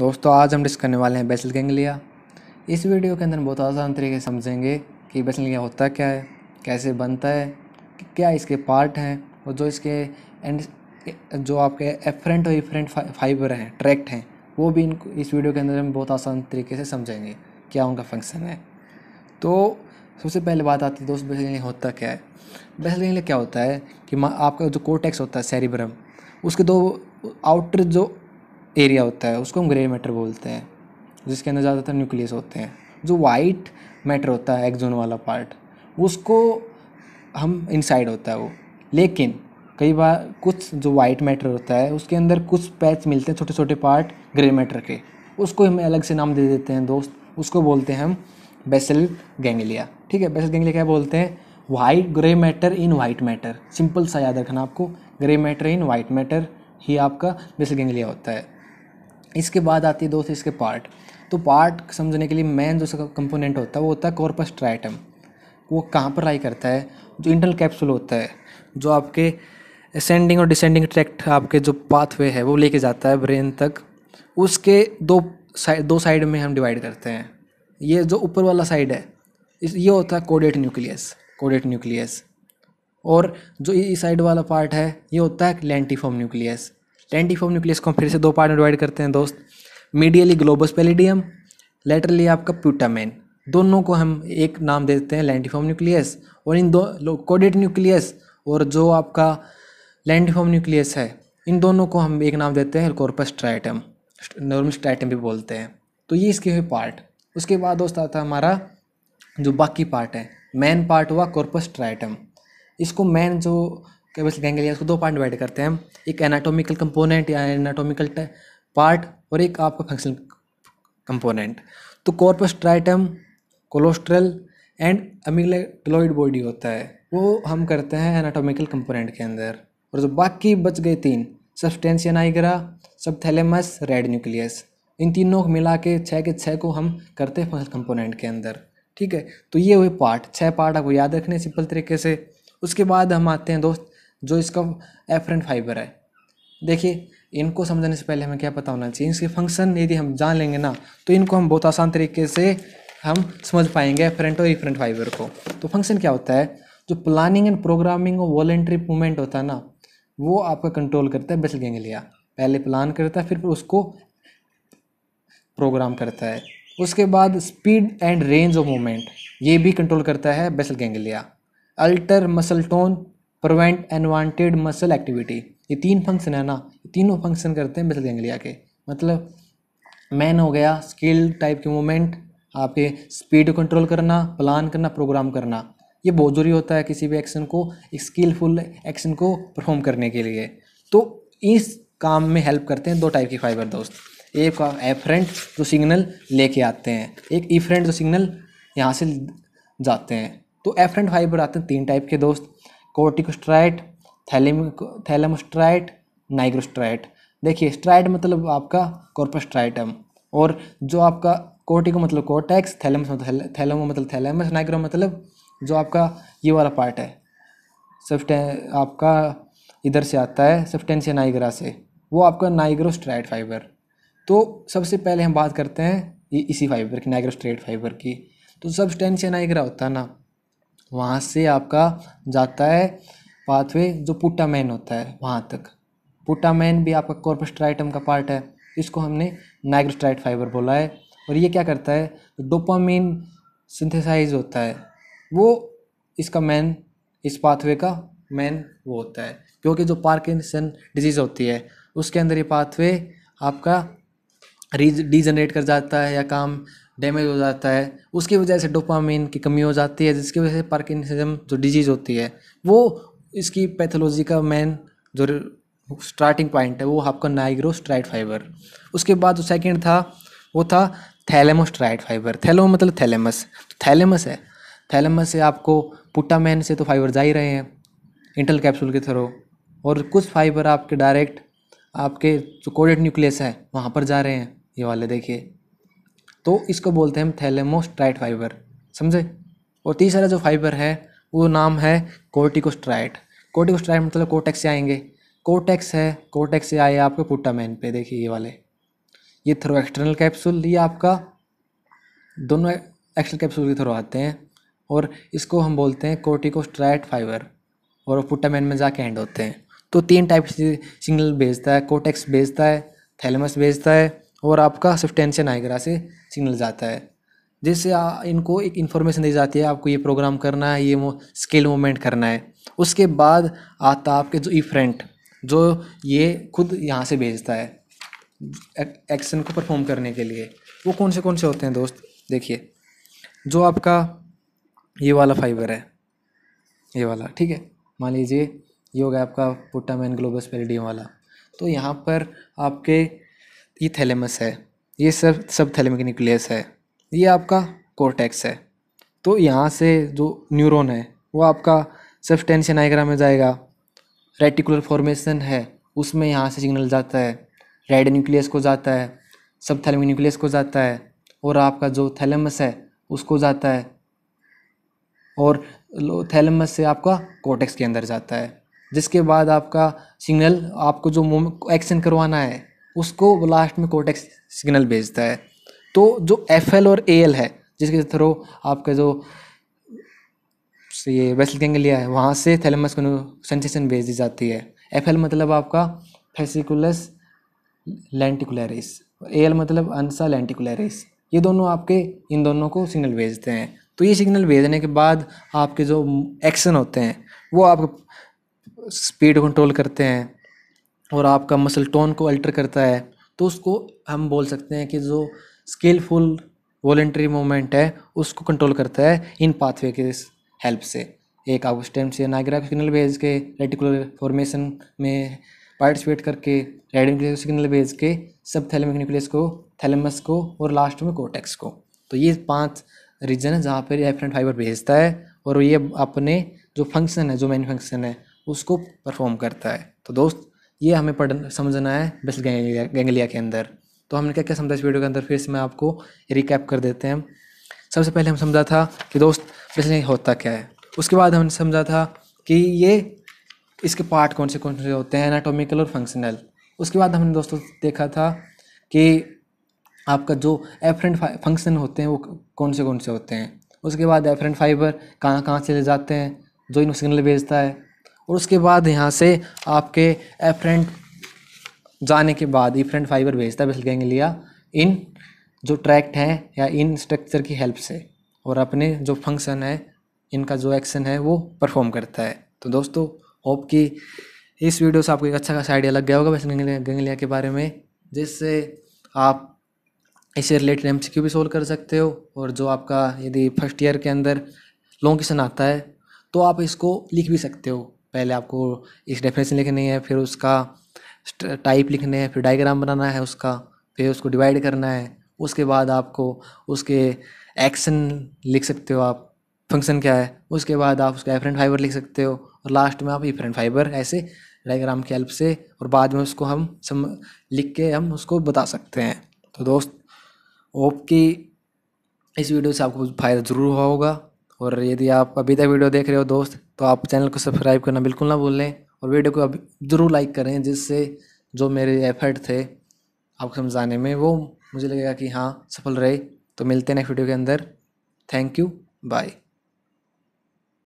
दोस्तों आज हम डिस्कस करने वाले हैं बेसल गेंगलिया इस वीडियो के अंदर बहुत आसान तरीके से समझेंगे कि बेसल होता क्या है कैसे बनता है क्या इसके पार्ट हैं और जो इसके एंड जो आपके एफरेंट और इफरेंट फाइबर हैं ट्रैक्ट हैं वो भी इनको इस वीडियो के अंदर हम बहुत आसान तरीके से समझेंगे क्या उनका फंक्शन है तो सबसे पहले बात आती है दोस्त बेसल होता क्या है बेसल क्या होता है कि आपका जो कोटेक्स होता है सेरिब्रम उसके दो आउटर जो एरिया होता है उसको हम ग्रे मैटर बोलते हैं जिसके अंदर ज़्यादातर न्यूक्लियस होते हैं जो वाइट मैटर होता है एक्जोन वाला पार्ट उसको हम इनसाइड होता है वो लेकिन कई बार कुछ जो वाइट मैटर होता है उसके अंदर कुछ पैच मिलते हैं छोटे छोटे पार्ट ग्रे मैटर के उसको हमें अलग से नाम दे देते हैं दोस्त उसको बोलते हैं हम बेसल गेंगलिया ठीक है बेसल गेंगलिया क्या बोलते हैं white grey matter in white matter simple सा याद रखना आपको grey matter in white matter ही आपका बेसल गेंगलिया होता है इसके बाद आती है दोस्त इसके पार्ट तो पार्ट समझने के लिए मेन जो उसका कंपोनेंट होता है वो होता है कॉर्पस ट्राइटम वो कहाँ पर लाई करता है जो इंटरनल कैप्सूल होता है जो आपके असेंडिंग और डिसेंडिंग ट्रैक्ट आपके जो पाथवे है वो लेके जाता है ब्रेन तक उसके दो साइड दो साइड में हम डिवाइड करते हैं ये जो ऊपर वाला साइड है इस ये होता है कोडेट न्यूक्लियस कोडेट न्यूक्लियस और जो ये साइड वाला पार्ट है ये होता है लेंटीफॉर्म न्यूक्लियस टेंटीफॉर्म न्यूक्लियस को हम फिर से दो पार्ट में डिवाइड करते हैं दोस्त मीडियली ग्लोबस पेलीडियम लेटरली आपका प्यूटामेन दोनों को हम एक नाम देते हैं लैंडीफॉम न्यूक्लियस और इन दो कोडेट न्यूक्लियस और जो आपका लैंडीफॉम न्यूक्लियस है इन दोनों को हम एक नाम देते हैं कॉर्पस ट्राइटम नॉर्मल स्ट्राइटम भी बोलते हैं तो ये इसके हुए पार्ट उसके बाद दोस्त आता है हमारा जो बाकी पार्ट है मेन पार्ट हुआ कॉर्पस ट्राइटम इसको मेन जो केबल्स गैंगलिया उसको दो पार्ट डिवाइड करते हैं हम एक एनाटोमिकल कंपोनेंट या एनाटोमिकल पार्ट और एक आपका फंक्शनल कंपोनेंट तो कॉर्पस्ट्राइटम कोलोस्ट्रल एंड अमिग्लोइड बॉडी होता है वो हम करते हैं एनाटोमिकल कंपोनेंट के अंदर और जो बाकी बच गए तीन substantia nigra subthalamus red nucleus इन तीनों को मिला के छः के छः को हम करते हैं फंक्शनल कंपोनेंट के अंदर ठीक है तो ये हुए पार्ट छः पार्ट आपको याद रखने सिंपल तरीके से उसके बाद हम आते हैं दोस्त जो इसका एफरेंट फाइबर है देखिए इनको समझने से पहले हमें क्या पता होना चाहिए इसके फंक्शन यदि हम जान लेंगे ना तो इनको हम बहुत आसान तरीके से हम समझ पाएंगे एफरेंट और रिफरेंट e फाइबर को तो फंक्शन क्या होता है जो प्लानिंग एंड प्रोग्रामिंग और वॉलेंट्री मूवमेंट होता है ना वो आपका कंट्रोल करता है बेसल गेंगलिया पहले प्लान करता है फिर उसको प्रोग्राम करता है उसके बाद speed and range of movement ये भी कंट्रोल करता है basal ganglia alter muscle tone prevent unwanted muscle activity ये तीन फंक्शन है ना ये तीनों फंक्शन करते हैं मिसल गैंग्लिया के मतलब मैन हो गया स्किल टाइप के मूवमेंट आपके स्पीड कंट्रोल करना प्लान करना प्रोग्राम करना ये बहुत ज़रूरी होता है किसी भी एक्शन को स्किलफुल एक्शन को परफॉर्म करने के लिए तो इस काम में हेल्प करते हैं दो टाइप की फाइबर दोस्त एक एफरेंट जो सिग्नल लेके आते हैं एक ईफ्रेंट जो सिग्नल यहाँ से जाते हैं तो एफरेंट फाइबर आते हैं तीन टाइप के दोस्त कोर्टिकोस्ट्राइट थैलेम थैलेमोस्ट्राइट नाइग्रोस्ट्राइट देखिए स्ट्राइट मतलब आपका कॉर्पोस्ट्राइटम और जो आपका कोर्टिको मतलब कोटेक्स थैलेमस मतलब थैलेमो मतलब थैलेमस नाइग्रो मतलब जो आपका ये वाला पार्ट है सब्सटे आपका इधर से आता है सब्सटेंसिया नाइग्रा से वो आपका नाइग्रोस्ट्राइट फाइबर तो सबसे पहले हम बात करते हैं इसी फाइबर की नाइग्रोस्ट्रेट फाइबर की तो सब्सटेंसिया नाइग्रा होता है ना वहाँ से आपका जाता है पाथवे जो पुटामैन होता है वहाँ तक पुटामैन भी आपका कॉर्पोस्ट्राइटम का पार्ट है इसको हमने नाइग्रोस्ट्राइट फाइबर बोला है और ये क्या करता है डोपामीन सिंथेसाइज होता है वो इसका मैन इस पाथवे का मैन वो होता है क्योंकि जो पार्किंसन डिजीज़ होती है उसके अंदर ये पाथवे आपका रीज डिजनरेट कर जाता है या काम डैमेज हो जाता है उसकी वजह से डोपामीन की कमी हो जाती है जिसकी वजह से पार्किंसनिज्म जो डिजीज़ होती है वो इसकी पैथोलॉजी का मेन जो स्टार्टिंग पॉइंट है वो आपका नाइग्रोस्ट्राइड फाइबर उसके बाद जो सेकेंड था वो था थैलेमोस्ट्राइड फाइबर थैलो मतलब थैलेमस थैलेमस तो है थैलेमस से आपको पुटामैन से तो फाइबर जा ही रहे हैं इंटल कैप्सूल के थ्रू और कुछ फाइबर आपके डायरेक्ट आपके जो कोडेड न्यूक्लियस है वहाँ पर जा रहे हैं ये वाले देखिए तो इसको बोलते हैं हम थैलेमोस्ट्राइट फाइबर समझे और तीसरा जो फाइबर है वो नाम है कोर्टिकोस्ट्राइट कोर्टिकोस्ट्राइट मतलब कोटेक्स से आएंगे कोटेक्स है कोटेक्स से आए आपके पुटामैन पे देखिए ये वाले ये थ्रो एक्सटर्नल कैप्सूल ये आपका दोनों एक्सटर्नल कैप्सूल के थ्रो आते हैं और इसको हम बोलते हैं कोर्टिकोस्ट्राइट फाइबर और मैन में जाके एंड होते हैं तो तीन टाइप से सिग्नल भेजता है कोटेक्स भेजता है थैलेमस भेजता है और आपका सब्सटेंस नाइग्रा से सिग्नल जाता है जिससे इनको एक इन्फॉर्मेशन दी जाती है आपको ये प्रोग्राम करना है ये स्केल मूवमेंट करना है उसके बाद आता आपके जो इफ्रेंट जो ये खुद यहाँ से भेजता है एक्शन को परफॉर्म करने के लिए वो कौन से कौन से होते हैं दोस्त देखिए जो आपका ये वाला फाइबर है ये वाला ठीक है मान लीजिए ये हो गया आपका मैन ग्लोबस पेरिडियम वाला तो यहाँ पर आपके ये थैलेमस है ये सब सब थैलेमिक न्यूक्लियस है ये आपका कोर्टेक्स है तो यहाँ से जो न्यूरॉन है वो आपका सिर्फ टेंशन आइग्रा में जाएगा रेटिकुलर फॉर्मेशन है उसमें यहाँ से सिग्नल जाता है रेड न्यूक्लियस को जाता है सब थैलेमिक न्यूक्लियस को जाता है और आपका जो थैलेमस है उसको जाता है और थैलेमस से आपका कोटेक्स के अंदर जाता है जिसके बाद आपका सिग्नल आपको जो एक्शन करवाना है उसको लास्ट में कोटेक्स सिग्नल भेजता है तो जो एफ एल और ए एल है जिसके थ्रू आपका जो ये वेसल गेंगलिया है वहाँ से थैलेमस को सेंसेशन भेज दी जाती है एफ एल मतलब आपका फेसिकुलस लेंटिकुलरिस ए एल मतलब अनसा लेंटिकुलरिस ये दोनों आपके इन दोनों को सिग्नल भेजते हैं तो ये सिग्नल भेजने के बाद आपके जो एक्शन होते हैं वो आप स्पीड कंट्रोल करते हैं और आपका मसल टोन को अल्टर करता है तो उसको हम बोल सकते हैं कि जो स्किलफुल वॉलेंट्री मूवमेंट है उसको कंट्रोल करता है इन पाथवे के हेल्प से एक उस स्टेम से नागरा सिग्नल भेज के रेटिकुलर फॉर्मेशन में पार्टिसिपेट करके रेडियो सिग्नल भेज के सब थैलेमिक न्यूक्लियस को थैलेमस को और लास्ट में कोटेक्स को तो ये पांच रीजन है जहाँ पर एफरेंट फाइबर भेजता है और ये अपने जो फंक्शन है जो मेन फंक्शन है उसको परफॉर्म करता है तो दोस्त ये हमें पढ़ समझना है बेसल गेंगलिया गेंगलिया के अंदर तो हमने क्या क्या समझा इस वीडियो के अंदर फिर से मैं आपको रिकैप कर देते हैं सबसे पहले हम समझा था कि दोस्त बेसल होता क्या है उसके बाद हमने समझा था कि ये इसके पार्ट कौन से कौन से होते हैं एनाटोमिकल और फंक्शनल उसके बाद हमने दोस्तों देखा था कि आपका जो एफरेंट फंक्शन होते हैं वो कौन से कौन से होते हैं उसके बाद एफरेंट फाइबर कहाँ कहाँ से ले जाते हैं जो इन सिग्नल भेजता है और उसके बाद यहाँ से आपके एफरेंट जाने के बाद इफरेंट फाइबर भेजता है बेसल लिया इन जो ट्रैक्ट हैं या इन स्ट्रक्चर की हेल्प से और अपने जो फंक्शन है इनका जो एक्शन है वो परफॉर्म करता है तो दोस्तों होप कि इस वीडियो से आपको एक अच्छा खासा आइडिया लग गया होगा बेसल गंगलिया के बारे में जिससे आप इससे रिलेटेड एम भी सोल्व कर सकते हो और जो आपका यदि फर्स्ट ईयर के अंदर लॉन्ग क्वेश्चन आता है तो आप इसको लिख भी सकते हो पहले आपको इस डेफिनेशन लिखनी है फिर उसका टाइप लिखने हैं फिर डायग्राम बनाना है उसका फिर उसको डिवाइड करना है उसके बाद आपको उसके एक्शन लिख सकते हो आप फंक्शन क्या है उसके बाद आप उसका एफरेंट फाइबर लिख सकते हो और लास्ट में आप एफरेंट फाइबर ऐसे डायग्राम की हेल्प से और बाद में उसको हम सम लिख के हम उसको बता सकते हैं तो दोस्त होप कि इस वीडियो से आपको फ़ायदा ज़रूर हुआ होगा और यदि आप अभी तक वीडियो देख रहे हो दोस्त तो आप चैनल को सब्सक्राइब करना बिल्कुल ना भूलें और वीडियो को अभी ज़रूर लाइक करें जिससे जो मेरे एफर्ट थे आपको समझाने में वो मुझे लगेगा कि हाँ सफल रहे तो मिलते हैं नेक्स्ट वीडियो के अंदर थैंक यू बाय